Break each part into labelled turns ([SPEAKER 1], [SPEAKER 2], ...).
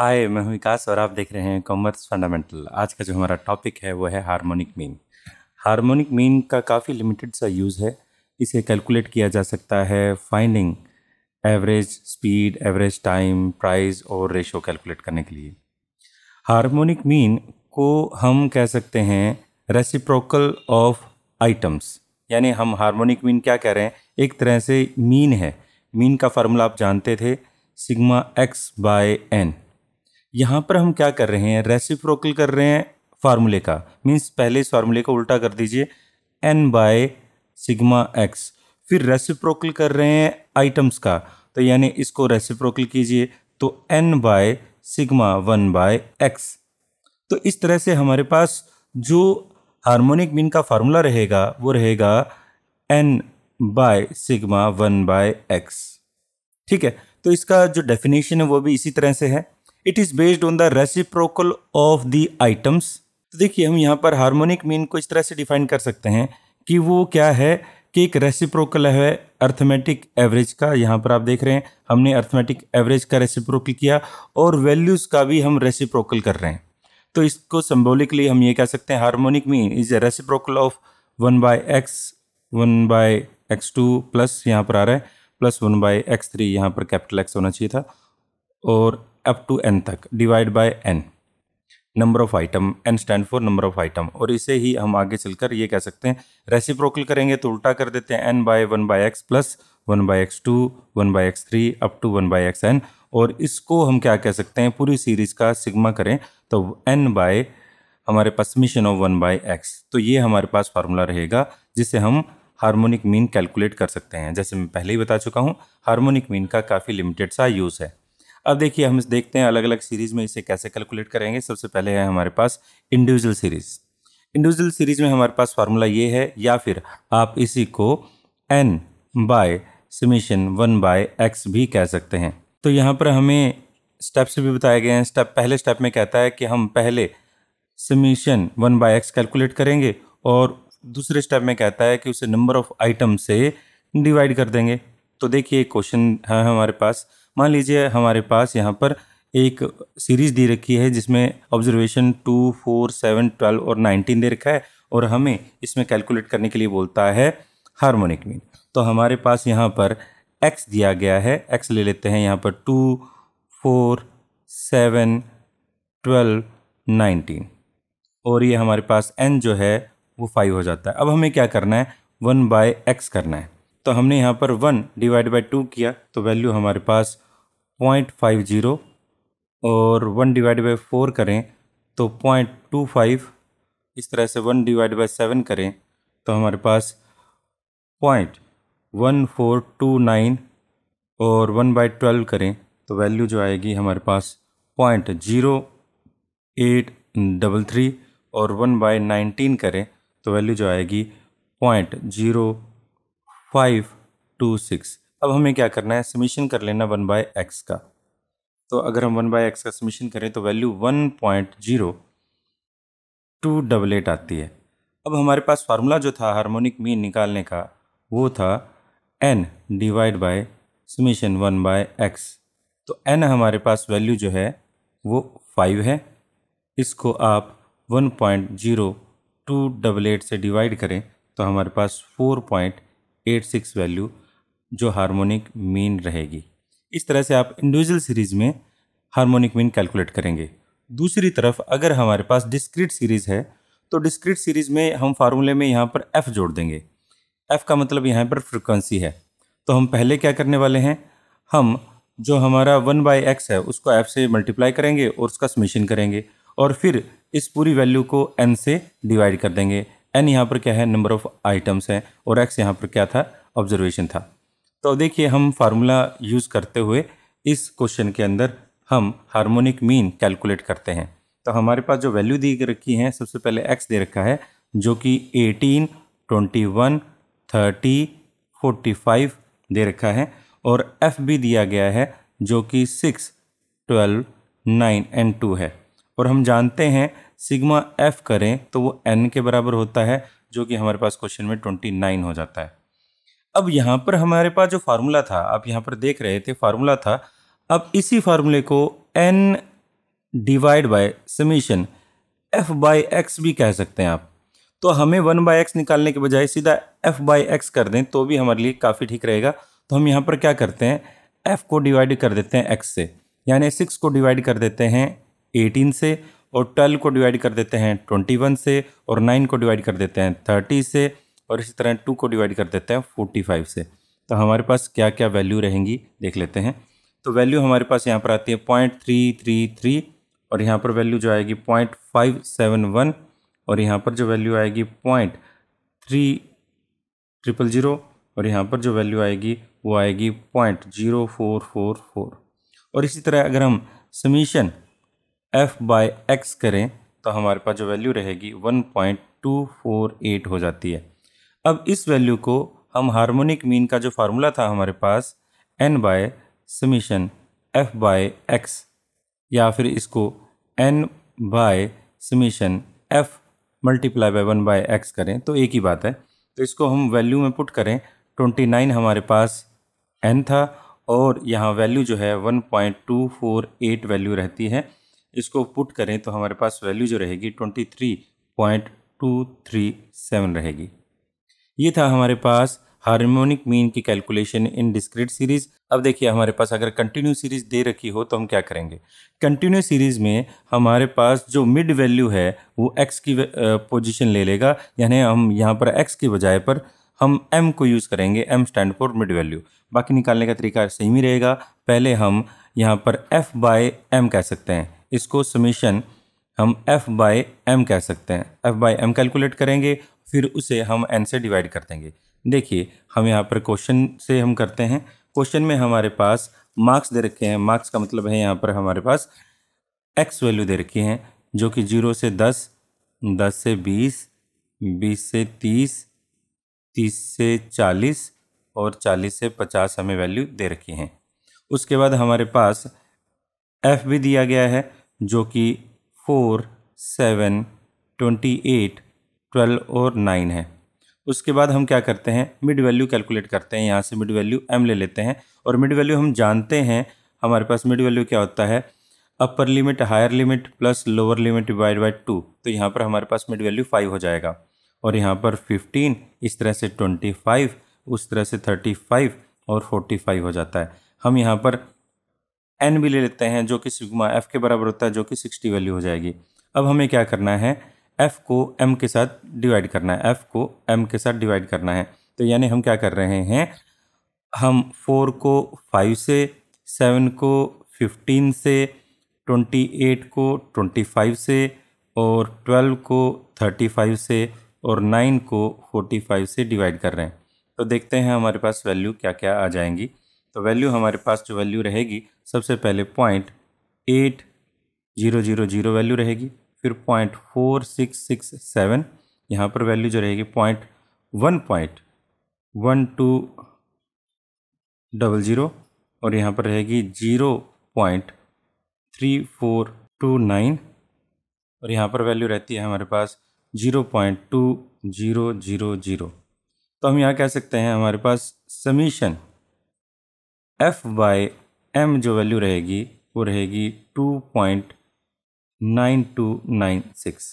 [SPEAKER 1] हाय मैं हूं विकास और आप देख रहे हैं कॉमर्स फंडामेंटल आज का जो हमारा टॉपिक है वो है हार्मोनिक मीन हार्मोनिक मीन का काफ़ी लिमिटेड सा यूज़ है इसे कैलकुलेट किया जा सकता है finding average speed average time price और रेशो कैलकुलेट करने के लिए हार्मोनिक मीन को हम कह सकते हैं रेसिप्रोकल ऑफ आइटम्स यानी हम हार्मोनिक मीन क्या कह रहे हैं एक तरह से मीन है मीन का फार्मूला आप जानते थे सिग्मा एक्स बाय एन यहाँ पर हम क्या कर रहे हैं रेसिप्रोकल कर रहे हैं फार्मूले का मीन्स पहले इस फार्मूले को उल्टा कर दीजिए एन बाय सिग्मा एक्स फिर रेसिप्रोकल कर रहे हैं आइटम्स का तो यानी इसको रेसिप्रोकल कीजिए तो N by sigma one by X तो इस तरह से हमारे पास जो हार्मोनिक मीन का फार्मूला रहेगा वो रहेगा N by sigma one by X ठीक है तो इसका जो डेफिनेशन है वो भी इसी तरह से है it is based on the reciprocal of the items तो देखिए हम यहाँ पर हार्मोनिक मीन को इस तरह से डिफाइन कर सकते हैं कि वो क्या है कि एक रेसिप्रोकल है अर्थमेटिक एवरेज का यहाँ पर आप देख रहे हैं हमने अर्थमेटिक एवरेज का रेसिप्रोकल किया और वैल्यूज़ का भी हम रेसिप्रोकल कर रहे हैं तो इसको सिम्बोलिकली हम ये कह सकते हैं harmonic mean is a reciprocal of one by X one by X two plus यहाँ पर आ रहा है plus one by X three यहाँ पर कैपिटल एक्स होना चाहिए था और अप टू एन तक divide by N number of item N stand for number of item और इसे ही हम आगे चलकर ये कह सकते हैं रेसिप्रोकल करेंगे तो उल्टा कर देते हैं N by one by X plus one by X two one by X three up to one by X N और इसको हम क्या कह सकते हैं पूरी सीरीज का सिग्मा करें तो एन बाय हमारे पास summation of one by X तो ये हमारे पास फार्मूला रहेगा जिसे हम हार्मोनिक मीन कैलकुलेट कर सकते हैं जैसे मैं पहले ही बता चुका हूँ हार्मोनिक मीन का काफ़ी लिमिटेड सा यूज़ है अब देखिए हम देखते हैं अलग अलग सीरीज़ में इसे कैसे कैलकुलेट करेंगे सबसे पहले है हमारे पास इंडिविजुअल सीरीज़ इंडिविजुअल सीरीज़ में हमारे पास फार्मूला ये है या फिर आप इसी को N by summation one by X भी कह सकते हैं तो यहाँ पर हमें स्टेप्स भी बताए गए हैं स्टेप पहले स्टेप में कहता है कि हम पहले summation one by X calculate करेंगे और दूसरे स्टेप में कहता है कि उसे नंबर ऑफ आइटम से डिवाइड कर देंगे तो देखिए क्वेश्चन है हमारे पास मान लीजिए हमारे पास यहाँ पर एक सीरीज़ दी रखी है जिसमें observation two four seven twelve और नाइनटीन दे रखा है और हमें इसमें कैलकुलेट करने के लिए बोलता है हार्मोनिक मीन तो हमारे पास यहाँ पर एक्स दिया गया है एक्स ले लेते हैं यहाँ पर two four seven twelve nineteen और ये हमारे पास एन जो है वो फाइव हो जाता है अब हमें क्या करना है वन बाय एक्स करना है तो हमने यहाँ पर वन डिवाइड बाई टू किया तो वैल्यू हमारे पास पॉइंट फाइव ज़ीरो और वन डिवाइड बाई फोर करें तो पॉइंट टू फाइव इस तरह से वन डिवाइड बाई सेवन करें तो हमारे पास point one four two nine और वन बाई ट्वेल्व करें तो वैल्यू जो आएगी हमारे पास point zero eight double three और वन बाई नाइनटीन करें तो वैल्यू जो आएगी point zero five two six अब हमें क्या करना है समीशन कर लेना वन बाय एक्स का तो अगर हम वन बाय एक्स का समीशन करें तो value one point zero two double eight आती है अब हमारे पास फार्मूला जो था हार्मोनिक मीन निकालने का वो था N divide by summation one by X तो एन हमारे पास वैल्यू जो है वो फाइव है इसको आप one point zero two double eight से डिवाइड करें तो हमारे पास four point eight six value जो हार्मोनिक मीन रहेगी इस तरह से आप इंडिविजुअल सीरीज़ में हार्मोनिक मीन कैलकुलेट करेंगे दूसरी तरफ अगर हमारे पास डिस्क्रिट सीरीज़ है तो डिस्क्रिट सीरीज़ में हम फार्मूले में यहाँ पर एफ़ जोड़ देंगे एफ़ का मतलब यहाँ पर फ्रिक्वेंसी है तो हम पहले क्या करने वाले हैं हम जो हमारा वन बाई एक्स है उसको एफ़ से मल्टीप्लाई करेंगे और उसका समीशन करेंगे और फिर इस पूरी वैल्यू को एन से डिवाइड कर देंगे एन यहाँ पर क्या है नंबर ऑफ आइटम्स हैं और एक्स यहाँ पर क्या था ऑब्जर्वेशन था तो देखिए हम फार्मूला यूज़ करते हुए इस क्वेश्चन के अंदर हम हार्मोनिक मीन कैलकुलेट करते हैं तो हमारे पास जो वैल्यू दी रखी है सबसे पहले एक्स दे रखा है जो कि eighteen twenty one thirty forty five दे रखा है और एफ भी दिया गया है जो कि six twelve nine and two है और हम जानते हैं सिग्मा एफ करें तो वो एन के बराबर होता है जो कि हमारे पास क्वेश्चन में ट्वेंटी नाइन हो जाता है अब यहाँ पर हमारे पास जो फार्मूला था आप यहाँ पर देख रहे थे फार्मूला था अब इसी फार्मूले को N divide by summation F by X भी कह सकते हैं आप तो हमें वन बाई एक्स निकालने के बजाय सीधा एफ बाई एक्स कर दें तो भी हमारे लिए काफ़ी ठीक रहेगा तो हम यहाँ पर क्या करते हैं एफ को डिवाइड कर देते हैं एक्स से यानी सिक्स को डिवाइड कर देते हैं एटीन से और ट्वेल्व को डिवाइड कर देते हैं ट्वेंटी वन से और नाइन को डिवाइड कर देते हैं थर्टी से और इसी तरह टू को डिवाइड कर देते हैं फोर्टी फाइव से तो हमारे पास क्या क्या वैल्यू रहेंगी देख लेते हैं तो वैल्यू हमारे पास यहाँ पर आती है पॉइंट थ्री थ्री थ्री और यहाँ पर वैल्यू जो आएगी पॉइंट फाइव सेवन वन और यहाँ पर जो वैल्यू आएगी पॉइंट थ्री ट्रिपल ज़ीरो और यहाँ पर जो वैल्यू आएगी वो आएगी point zero four four four और इसी तरह अगर हम समीशन एफ बाई एक्स करें तो हमारे पास जो वैल्यू रहेगी 1.248 हो जाती है अब इस वैल्यू को हम हार्मोनिक मीन का जो फार्मूला था हमारे पास N by summation F by X या फिर इसको N by summation F multiply by one by X करें तो एक ही बात है तो इसको हम वैल्यू में पुट करें ट्वेंटी नाइन हमारे पास एन था और यहाँ वैल्यू जो है one point two four eight value रहती है इसको पुट करें तो हमारे पास वैल्यू जो रहेगी twenty three point two three seven रहेगी ये था हमारे पास हारमोनिक मीन की कैलकुलेशन इन डिस्क्रीट सीरीज़ अब देखिए हमारे पास अगर कंटिन्यू सीरीज़ दे रखी हो तो हम क्या करेंगे कंटिन्यू सीरीज़ में हमारे पास जो मिड वैल्यू है वो एक्स की पोजीशन ले लेगा यानी हम यहाँ पर एक्स के बजाय पर हम एम को यूज़ करेंगे M stand for mid value बाकी निकालने का तरीका सेम ही रहेगा पहले हम यहाँ पर एफ़ बाय एम कह सकते हैं इसको समीशन हम f बाई एम कह सकते हैं f बाई एम कैलकुलेट करेंगे फिर उसे हम n से डिवाइड कर देंगे देखिए हम यहाँ पर क्वेश्चन से हम करते हैं क्वेश्चन में हमारे पास मार्क्स दे रखे हैं मार्क्स का मतलब है यहाँ पर हमारे पास एक्स वैल्यू दे रखी हैं जो कि जीरो से दस दस से बीस बीस से तीस तीस से चालीस और चालीस से पचास हमें वैल्यू दे रखी हैं उसके बाद हमारे पास एफ भी दिया गया है जो कि four seven twenty eight twelve और नाइन है उसके बाद हम क्या करते हैं मिड वैल्यू कैलकुलेट करते हैं यहाँ से मिड वैल्यू एम ले लेते हैं और मिड वैल्यू हम जानते हैं हमारे पास मिड वैल्यू क्या होता है upper limit higher limit plus lower limit divide by two तो यहाँ पर हमारे पास मिड वैल्यू फाइव हो जाएगा और यहाँ पर फिफ्टीन इस तरह से ट्वेंटी फाइव उस तरह से थर्टी फाइव और फोर्टी फाइव हो जाता है हम यहाँ पर एन भी ले लेते हैं जो कि सिग्मा एफ के बराबर होता है जो कि सिक्सटी वैल्यू हो जाएगी अब हमें क्या करना है एफ़ को एम के साथ डिवाइड करना है एफ़ को एम के साथ डिवाइड करना है तो यानी हम क्या कर रहे हैं हम फोर को फाइव से सेवन को फिफ्टीन से ट्वेंटी एट को ट्वेंटी फाइव से और ट्वेल्व को थर्टी फाइव से और नाइन को फोर्टी फाइव से डिवाइड कर रहे हैं तो देखते हैं हमारे पास वैल्यू क्या क्या आ जाएंगी तो वैल्यू हमारे पास जो वैल्यू रहेगी सबसे पहले point eight zero zero zero value रहेगी फिर point four six six seven यहाँ पर वैल्यू जो रहेगी point one point one two double zero और यहाँ पर रहेगी zero point three four two nine और यहाँ पर वैल्यू रहती है हमारे पास zero point two zero zero zero तो हम यहाँ कह सकते हैं हमारे पास समीशन एफ बाई एम जो वैल्यू रहेगी वो रहेगी to point nine two nine six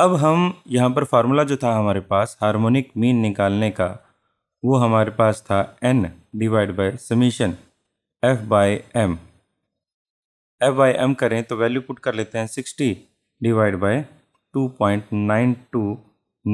[SPEAKER 1] अब हम यहाँ पर फार्मूला जो था हमारे पास हार्मोनिक मीन निकालने का वो हमारे पास था N divide by summation F by M F by M करें तो वैल्यू पुट कर लेते हैं sixty divide by two point nine two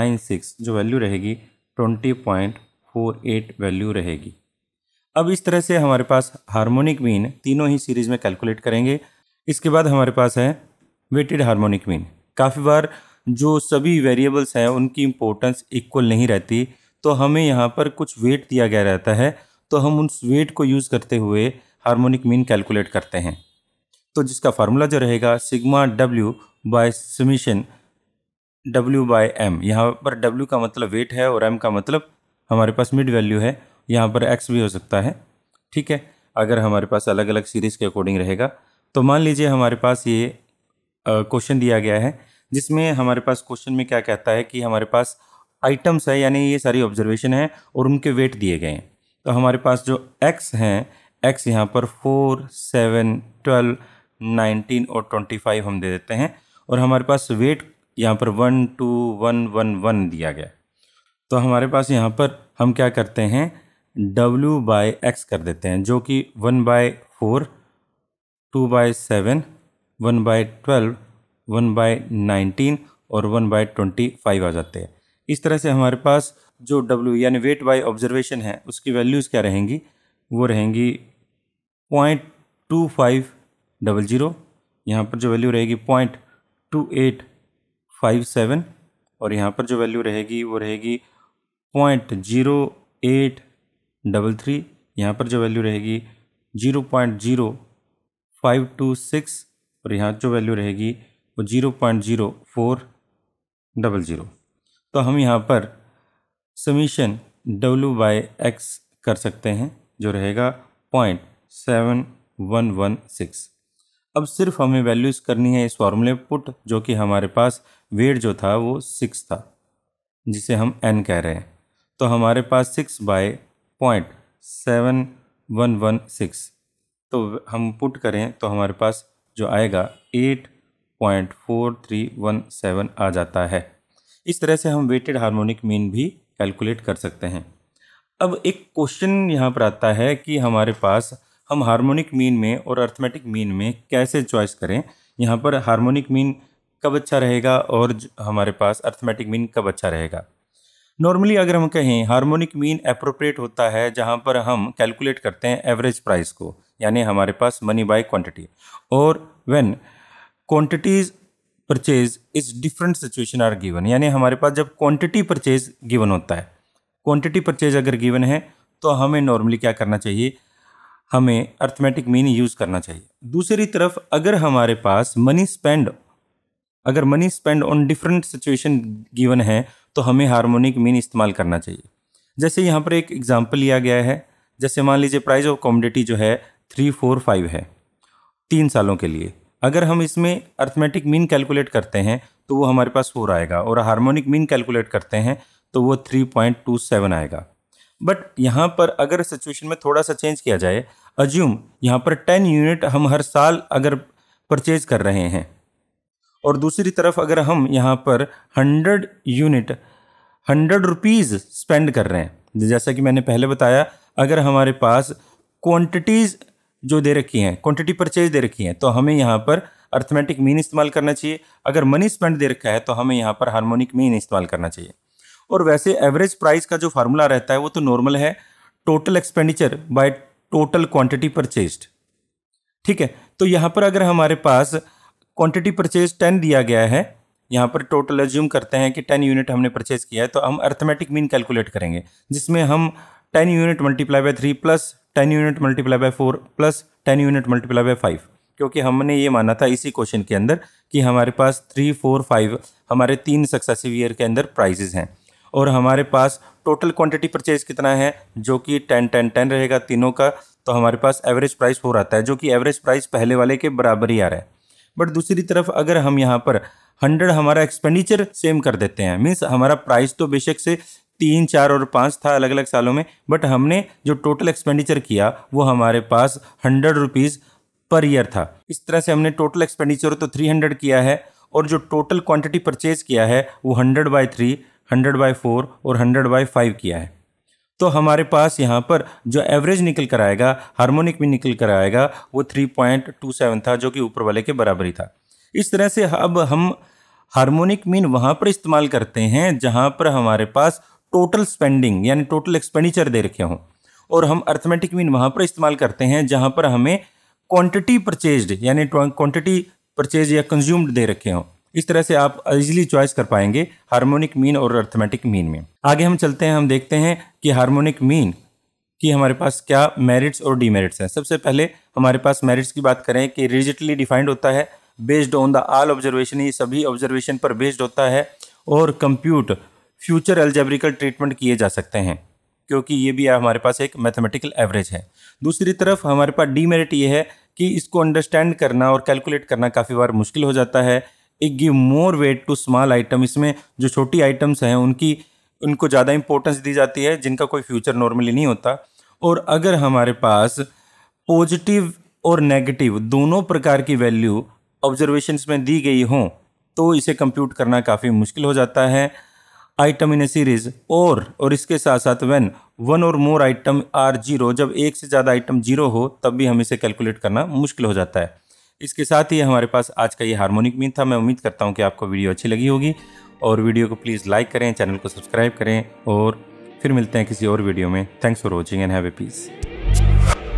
[SPEAKER 1] nine six जो वैल्यू रहेगी twenty point four eight value रहेगी अब इस तरह से हमारे पास हार्मोनिक मीन तीनों ही सीरीज में कैलकुलेट करेंगे इसके बाद हमारे पास है वेटेड हार्मोनिक मीन काफ़ी बार जो सभी वेरिएबल्स हैं उनकी इम्पोर्टेंस इक्वल नहीं रहती तो हमें यहाँ पर कुछ वेट दिया गया रहता है तो हम उस वेट को यूज़ करते हुए हार्मोनिक मीन कैलकुलेट करते हैं तो जिसका फार्मूला जो रहेगा sigma W by summation W by M यहाँ पर डब्ल्यू का मतलब वेट है और एम का मतलब हमारे पास मिड वैल्यू है यहाँ पर एक्स भी हो सकता है ठीक है अगर हमारे पास अलग अलग सीरीज़ के अकॉर्डिंग रहेगा तो मान लीजिए हमारे पास ये क्वेश्चन दिया गया है जिसमें हमारे पास क्वेश्चन में क्या कहता है कि हमारे पास आइटम्स है यानी ये सारी ऑब्जर्वेशन है और उनके वेट दिए गए हैं तो हमारे पास जो एक्स हैं एक्स यहाँ पर फोर सेवन ट्वेल्व नाइनटीन और ट्वेंटी फाइव हम दे देते हैं और हमारे पास वेट यहाँ पर one two one one one दिया गया तो हमारे पास यहाँ पर हम क्या करते हैं डब्ल्यू बाई एक्स कर देते हैं जो कि one by four two by seven one by twelve one by nineteen और वन बाई ट्वेंटी फाइव आ जाते हैं इस तरह से हमारे पास जो डब्ल्यू यानी वेट बाई ऑब्जर्वेशन है उसकी वैल्यूज़ क्या रहेंगी वो रहेंगी point two five double zero यहाँ पर जो वैल्यू रहेगी point two eight five seven और यहाँ पर जो वैल्यू रहेगी वो रहेगी point zero eight double three यहाँ पर जो वैल्यू रहेगी zero point zero five two six और यहाँ जो वैल्यू रहेगी वो zero point zero four double zero तो हम यहाँ पर समीशन डब्ल्यू बाई एक्स कर सकते हैं जो रहेगा point seven one one six अब सिर्फ हमें वैल्यूज़ करनी है इस फॉर्मूले पुट जो कि हमारे पास वेट जो था वो सिक्स था जिसे हम एन कह रहे हैं तो हमारे पास six by point seven one one six तो हम पुट करें तो हमारे पास जो आएगा eight point four three one seven आ जाता है इस तरह से हम वेटेड हार्मोनिक मीन भी कैलकुलेट कर सकते हैं अब एक क्वेश्चन यहाँ पर आता है कि हमारे पास हम हार्मोनिक मीन में और अर्थमेटिक मीन में कैसे चॉइस करें यहाँ पर हार्मोनिक मीन कब अच्छा रहेगा और हमारे पास अर्थमेटिक मीन कब अच्छा रहेगा नॉर्मली अगर हम कहें हार्मोनिक मीन अप्रोप्रिएट होता है जहाँ पर हम कैलकुलेट करते हैं एवरेज प्राइस को यानी हमारे पास मनी बाय क्वांटिटी और when quantities purchase is different situation are given यानी हमारे पास जब क्वांटिटी परचेज गिवन होता है क्वांटिटी परचेज अगर गिवन है तो हमें नॉर्मली क्या करना चाहिए हमें अर्थमेटिक मीन यूज़ करना चाहिए दूसरी तरफ अगर हमारे पास मनी स्पेंड अगर money spend on different situation given है तो हमें हार्मोनिक मीन इस्तेमाल करना चाहिए जैसे यहाँ पर एक एग्जाम्पल लिया गया है जैसे मान लीजिए प्राइस ऑफ कॉमोडिटी जो है थ्री फोर फाइव है तीन सालों के लिए अगर हम इसमें अर्थमेटिक मीन कैलकुलेट करते हैं तो वो हमारे पास फोर आएगा और हार्मोनिक मीन कैलकुलेट करते हैं तो वो थ्री पॉइंट टू सेवन आएगा बट यहाँ पर अगर सिचुएशन में थोड़ा सा चेंज किया जाए अज्यूम यहाँ पर टेन यूनिट हम हर साल अगर परचेज कर रहे हैं और दूसरी तरफ अगर हम यहाँ पर hundred unit hundred rupees spend कर रहे हैं जैसा कि मैंने पहले बताया अगर हमारे पास क्वांटिटीज़ जो दे रखी हैं क्वांटिटी परचेज दे रखी हैं तो हमें यहाँ पर अर्थमेटिक मीन इस्तेमाल करना चाहिए अगर मनी स्पेंड दे रखा है तो हमें यहाँ पर हारमोनिक मीन इस्तेमाल करना चाहिए और वैसे एवरेज प्राइस का जो फार्मूला रहता है वो तो नॉर्मल है total expenditure by total quantity purchased ठीक है तो यहाँ पर अगर हमारे पास क्वांटिटी परचेज टेन दिया गया है यहाँ पर टोटल एज्यूम करते हैं कि टेन यूनिट हमने परचेज किया है तो हम अर्थमेटिक मीन कैलकुलेट करेंगे जिसमें हम ten unit multiply by three plus ten unit multiply by four plus ten unit multiply by five क्योंकि हमने ये माना था इसी क्वेश्चन के अंदर कि हमारे पास थ्री फोर फाइव हमारे तीन सक्सेसिव ईयर के अंदर प्राइजेज हैं और हमारे पास टोटल क्वांटिटी परचेज कितना है जो कि टेन टेन टेन रहेगा तीनों का तो हमारे पास एवरेज प्राइस हो रहा है जो कि एवरेज प्राइस पहले वाले के बराबर ही आ रहा है बट दूसरी तरफ अगर हम यहाँ पर हंड्रेड हमारा एक्सपेंडिचर सेम कर देते हैं मीन्स हमारा प्राइस तो बेशक से तीन चार और पाँच था अलग अलग सालों में बट हमने जो टोटल एक्सपेंडिचर किया वो हमारे पास हंड्रेड रुपीज़ पर ईयर था इस तरह से हमने टोटल एक्सपेंडिचर तो थ्री हंड्रेड किया है और जो टोटल क्वांटिटी परचेज किया है वो hundred by three hundred by four और हंड्रेड बाई फाइव किया है तो हमारे पास यहाँ पर जो एवरेज निकल कर आएगा हार्मोनिक भी निकल कर आएगा वो 3.27 था जो कि ऊपर वाले के बराबर ही था इस तरह से अब हम हार्मोनिक मीन वहाँ पर इस्तेमाल करते हैं जहाँ पर हमारे पास टोटल स्पेंडिंग यानी टोटल एक्सपेंडिचर दे रखे हों और हम अर्थमेटिक मीन वहाँ पर इस्तेमाल करते हैं जहाँ पर हमें क्वांटिटी परचेज्ड यानी क्वांटिटी परचेज या कंज्यूम्ड दे रखे हों इस तरह से आप इजीली चॉइस कर पाएंगे हार्मोनिक मीन और अर्थमेटिक मीन में आगे हम चलते हैं हम देखते हैं कि हार्मोनिक मीन कि हमारे पास क्या मेरिट्स और डीमेरिट्स हैं सबसे पहले हमारे पास मेरिट्स की बात करें कि रिजिटली डिफाइंड होता है based on the all observation ये सभी ऑब्जर्वेशन पर बेस्ड होता है और कंप्यूट फ्यूचर एल्जेब्रिकल ट्रीटमेंट किए जा सकते हैं क्योंकि ये भी हमारे पास एक मैथमेटिकल एवरेज है दूसरी तरफ हमारे पास डीमेरिट ये है कि इसको अंडरस्टैंड करना और कैलकुलेट करना काफ़ी बार मुश्किल हो जाता है it give more weight to small item इसमें जो छोटी आइटम्स हैं उनकी उनको ज़्यादा इंपॉर्टेंस दी जाती है जिनका कोई फ्यूचर नॉर्मली नहीं होता और अगर हमारे पास पॉजिटिव और नेगेटिव दोनों प्रकार की वैल्यू ऑब्जर्वेशंस में दी गई हों तो इसे कंप्यूट करना काफ़ी मुश्किल हो जाता है आइटम इन ए सीरीज और और इसके साथ साथ वेन वन और मोर आइटम आर जीरो जब एक से ज़्यादा आइटम जीरो हो तब भी हम इसे कैलकुलेट करना मुश्किल हो जाता है इसके साथ ही हमारे पास आज का ये हारमोनिक मीन था मैं उम्मीद करता हूँ कि आपको वीडियो अच्छी लगी होगी और वीडियो को प्लीज़ लाइक करें चैनल को सब्सक्राइब करें और फिर मिलते हैं किसी और वीडियो में thanks for watching and have a piece